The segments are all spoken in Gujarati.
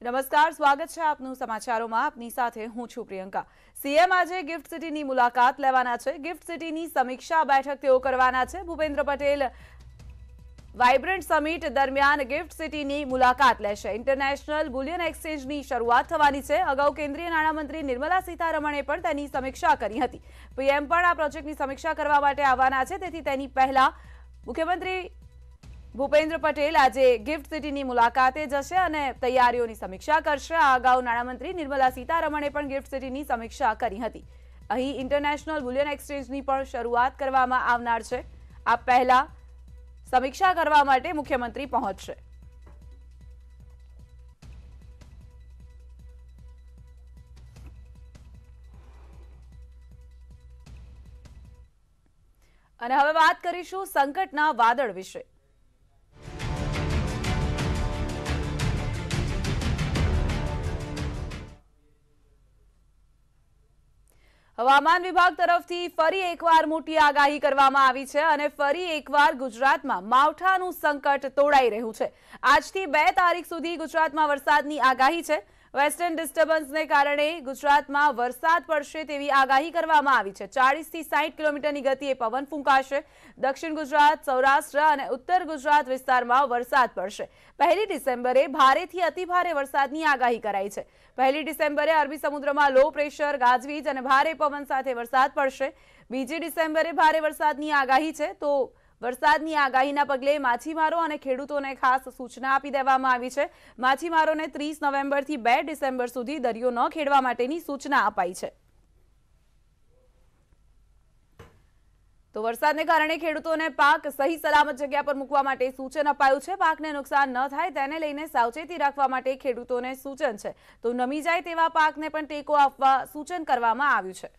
નમસ્કાર સ્વાગત છે આપનું સમાચારોમાં આપની સાથે હું છું પ્રિયંકા સીએમ આજે ગિફ્ટ સિટીની મુલાકાત લેવાના છે ગિફ્ટ સિટીની સમીક્ષા બેઠક તેઓ કરવાના છે ભૂપેન્દ્ર પટેલ વાઇબ્રન્ટ સમિટ દરમિયાન ગિફ્ટ સિટીની મુલાકાત લેશે ઇન્ટરનેશનલ બુલિયન એક્સચેન્જની શરૂઆત થવાની છે અગાઉ કેન્દ્રીય નાણામંત્રી નિર્મલા સીતારમણે પણ તેની સમીક્ષા કરી હતી પીએમ પણ આ પ્રોજેક્ટની સમીક્ષા કરવા માટે આવવાના છે તેથી તેની પહેલા મુખ્યમંત્રી ભૂપેન્દ્ર પટેલ આજે ગિફ્ટ સિટીની મુલાકાતે જશે અને તૈયારીઓની સમીક્ષા કરશે આ અગાઉ નાણામંત્રી નિર્મલા સીતારમણે પણ ગિફ્ટ સિટીની સમીક્ષા કરી હતી અહીં ઇન્ટરનેશનલ બુલિયન એક્સચેન્જની પણ શરૂઆત કરવામાં આવનાર છે આ પહેલા સમીક્ષા કરવા માટે મુખ્યમંત્રી પહોંચશે અને હવે વાત કરીશું સંકટના વાદળ વિશે હવામાન વિભાગ તરફથી ફરી એકવાર મોટી આગાહી કરવામાં આવી છે અને ફરી એકવાર ગુજરાતમાં માવઠાનું સંકટ તોડાઈ રહ્યું છે આજથી બે તારીખ સુધી ગુજરાતમાં વરસાદની આગાહી છે વેસ્ટર્ન ડિસ્ટર્બન્સને કારણે ગુજરાતમાં વરસાદ પડશે તેવી આગાહી કરવામાં આવી છે ચાળીસથી સાઠ કિલોમીટરની ગતિએ પવન ફૂંકાશે દક્ષિણ ગુજરાત સૌરાષ્ટ્ર અને ઉત્તર ગુજરાત વિસ્તારમાં વરસાદ પડશે પહેલી ડિસેમ્બરે ભારેથી અતિભારે વરસાદની આગાહી કરાઈ છે પહેલી ડિસેમ્બરે અરબી સમુદ્રમાં લો પ્રેશર ગાજવીજ અને ભારે પવન સાથે વરસાદ પડશે બીજી ડિસેમ્બરે ભારે વરસાદની આગાહી છે તો વરસાદની આગાહીના પગલે માછીમારો અને ખેડૂતોને ખાસ સૂચના આપી દેવામાં આવી છે માછીમારોને ત્રીસ નવેમ્બરથી બે ડિસેમ્બર સુધી દરિયો ન ખેડવા માટેની સૂચના અપાઈ છે તો વરસાદને કારણે ખેડૂતોને પાક સહી સલામત જગ્યા પર મૂકવા માટે સૂચન અપાયું છે પાકને નુકસાન ન થાય તેને લઈને સાવચેતી રાખવા માટે ખેડૂતોને સૂચન છે તો નમી જાય તેવા પાકને પણ ટેકો આપવા સૂચન કરવામાં આવ્યું છે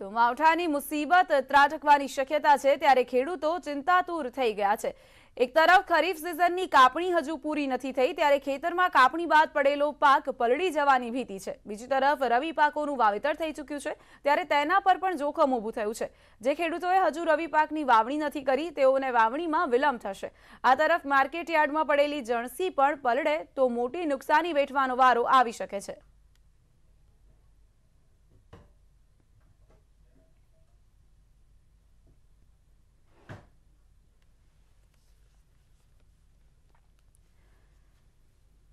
તો માવઠાની મુસીબત ત્રાટકવાની શક્યતા છે ત્યારે ખેડૂતો ચિંતાતુર થઈ ગયા છે એક તરફ ખરીફ સિઝનની કાપણી હજુ પૂરી નથી થઈ ત્યારે ખેતરમાં કાપણી બાદ પડેલો પાક પલળી જવાની ભીતિ છે બીજી તરફ રવિ પાકોનું વાવેતર થઈ ચૂક્યું છે ત્યારે તેના પર પણ જોખમ ઊભું થયું છે જે ખેડૂતોએ હજુ રવિ પાકની વાવણી નથી કરી તેઓને વાવણીમાં વિલંબ થશે આ તરફ માર્કેટ યાર્ડમાં પડેલી જણસી પણ પલળે તો મોટી નુકસાની વેઠવાનો વારો આવી શકે છે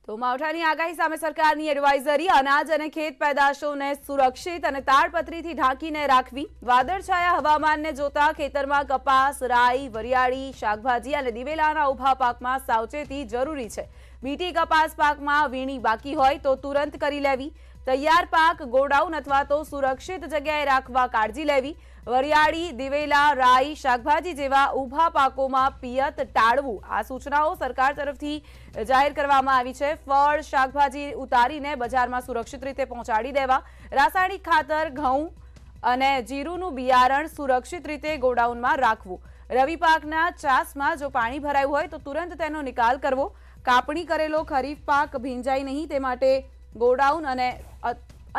તો માવઠાની આગાહી સામે સરકારની એડવાઇઝરી અનાજ અને ખેત પેદાશોને સુરક્ષિત અને તાડપત્રીથી ઢાંકીને રાખવી વાદળછાયા હવામાનને જોતા ખેતરમાં કપાસ રાઈ વરિયાળી શાકભાજી અને દિવેલાના ઉભા પાકમાં સાવચેતી જરૂરી છે બીટી કપાસ પાકમાં વીણી બાકી હોય તો તુરંત કરી લેવી તૈયાર પાક ગોડાઉન અથવા તો સુરક્ષિત જગ્યાએ રાખવા કાળજી લેવી વરિયાળી દિવેલા રાઈ શાકભાજી જેવા ઊભા પાકોમાં પિયત ટાળવું આ સૂચનાઓ સરકાર તરફથી જાહેર કરવામાં આવી છે ફળ શાકભાજી ઉતારીને બજારમાં સુરક્ષિત રીતે પહોંચાડી દેવા રાસાયણિક ખાતર ઘઉં અને જીરુંનું બિયારણ સુરક્ષિત રીતે ગોડાઉનમાં રાખવું રવિ પાકના ચાસમાં જો પાણી ભરાયું હોય તો તુરંત તેનો નિકાલ કરવો કાપણી કરેલો ખરીફ પાક ભીંજાય નહીં તે માટે ગોડાઉન અને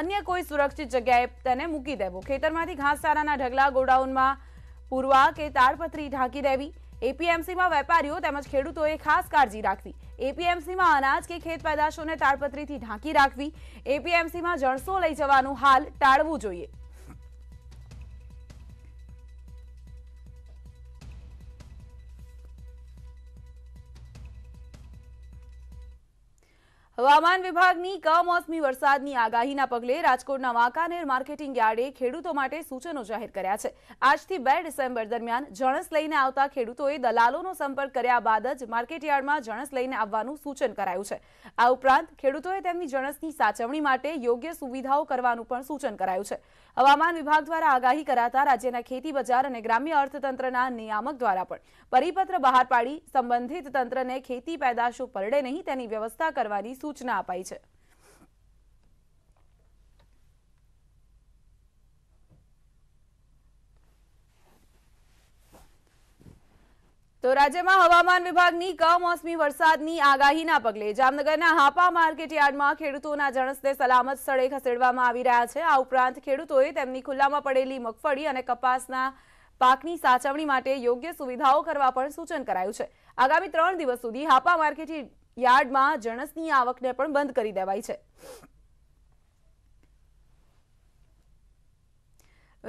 અન્ય કોઈ સુરક્ષિત જગ્યાએ તેને મૂકી દેવો ખેતરમાંથી ઘાસચારાના ઢગલા ગોડાઉનમાં પૂરવા કે તાળપત્રી ઢાંકી દેવી એપીએમસી માં વેપારીઓ તેમજ ખેડૂતો એ ખાસ काळजी રાખવી એપીએમસી માં અનાજ કે ખેત પેદાશોને તાળપત્રી થી ઢાંકી રાખવી એપીએમસી માં જળસો લઈ જવાનું હાલ ટાળવું જોઈએ હવામાન વિભાગની કમોસમી વરસાદની આગાહીના પગલે રાજકોટના વાંકાનેર માર્કેટિંગ યાર્ડે ખેડૂતો માટે સૂચનો જાહેર કર્યા છે આજથી બે ડિસેમ્બર દરમિયાન જણસ લઈને આવતા ખેડૂતોએ દલાલોનો સંપર્ક કર્યા બાદ જ માર્કેટ યાર્ડમાં જણસ લઈને આવવાનું સૂચન કરાયું છે આ ઉપરાંત ખેડૂતોએ તેમની જણસની સાચવણી માટે યોગ્ય સુવિધાઓ કરવાનું પણ સૂચન કરાયું છે હવામાન વિભાગ દ્વારા આગાહી કરાતા રાજ્યના ખેતી બજાર અને ગ્રામ્ય અર્થતંત્રના નિયામક દ્વારા પણ પરિપત્ર બહાર પાડી સંબંધિત તંત્રને ખેતી પેદાશો પરડે નહીં તેની વ્યવસ્થા કરવાની સૂચના અપાઈ છે તો રાજ્યમાં હવામાન વિભાગની કમોસમી વરસાદની આગાહીના પગલે જામનગરના હાપા માર્કેટયાર્ડમાં ખેડૂતોના જણસને સલામત સ્થળે ખસેડવામાં આવી રહ્યા છે આ ઉપરાંત ખેડૂતોએ તેમની ખુલ્લામાં પડેલી મગફળી અને કપાસના પાકની સાચવણી માટે યોગ્ય સુવિધાઓ કરવા પણ સૂચન કરાયું છે આગામી ત્રણ દિવસ સુધી હાપા માર્કેટ યાર્ડમાં જણસની આવકને પણ બંધ કરી દેવાઈ છે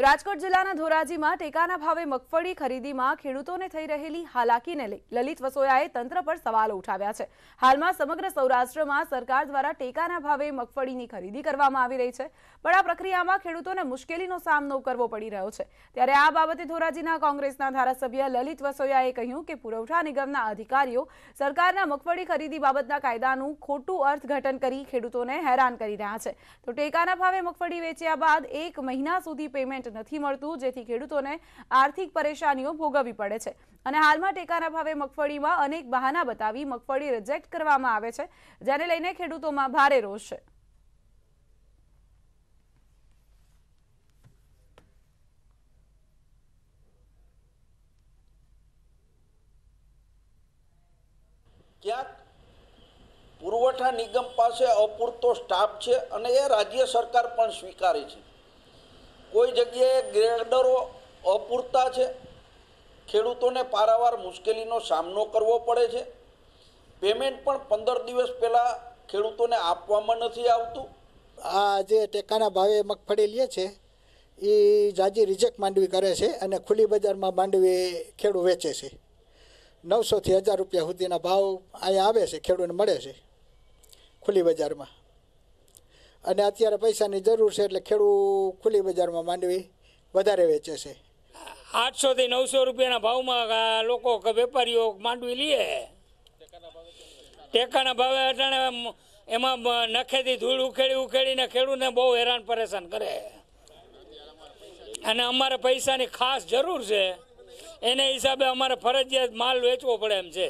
રાજકોટ જિલ્લાના ધોરાજીમાં ટેકાના ભાવે મગફળી ખરીદીમાં ખેડૂતોને થઈ રહેલી હાલાકીને લઈ લલિત વસોયાએ તંત્ર પર સવાલો ઉઠાવ્યા છે હાલમાં સમગ્ર સૌરાષ્ટ્રમાં સરકાર દ્વારા ટેકાના ભાવે મગફળીની ખરીદી કરવામાં આવી રહી છે પણ આ પ્રક્રિયામાં ખેડૂતોને મુશ્કેલીનો સામનો કરવો પડી રહ્યો છે ત્યારે આ બાબતે ધોરાજીના કોંગ્રેસના ધારાસભ્ય લલિત વસોયાએ કહ્યું કે પુરવઠા નિગમના અધિકારીઓ સરકારના મગફળી ખરીદી બાબતના કાયદાનું ખોટું અર્થઘટન કરી ખેડૂતોને હેરાન કરી રહ્યા છે તો ટેકાના ભાવે મગફળી વેચ્યા બાદ એક મહિના સુધી પેમેન્ટ માર્કેટ નથી મળતું જેથી ખેડૂતોને આર્થિક પરેશાનીઓ ભોગવવી પડે છે અને હાલમાં ટેકાના ભાવે મગફળીમાં અનેક બહાના બતાવી મગફળી રિજેક્ટ કરવામાં આવે છે જેને લઈને ખેડૂતોમાં ભારે રોષ છે પુરવઠા નિગમ પાસે અપૂરતો સ્ટાફ છે અને એ રાજ્ય સરકાર પણ સ્વીકારે છે કોઈ જગ્યાએ ગ્રેડરો અપૂરતા છે ખેડૂતોને પારાવાર મુશ્કેલીનો સામનો કરવો પડે છે પેમેન્ટ પણ પંદર દિવસ પહેલાં ખેડૂતોને આપવામાં નથી આવતું આ જે ટેકાના ભાવે મગફળી લે છે એ જાજી રિજેક્ટ માંડવી કરે છે અને ખુલ્લી બજારમાં માંડવી ખેડૂ વેચે છે નવસોથી હજાર રૂપિયા સુધીના ભાવ અહીંયા આવે છે ખેડૂતને મળે છે ખુલ્લી બજારમાં અને અત્યારે પૈસાની જરૂર છે એટલે ખેડૂ ખુલ્લી બજારમાં માંડવી વધારે વેચે છે આઠસોથી નવસો રૂપિયાના ભાવમાં લોકો કે વેપારીઓ માંડવી લઈએ ટેકાના ભાવે અટાણે એમાં નખેથી ધૂળ ઉખેડી ઉખેડીને ખેડૂતને બહુ હેરાન પરેશાન કરે અને અમારે પૈસાની ખાસ જરૂર છે એને હિસાબે અમારે ફરજિયાત માલ વેચવો પડે એમ છે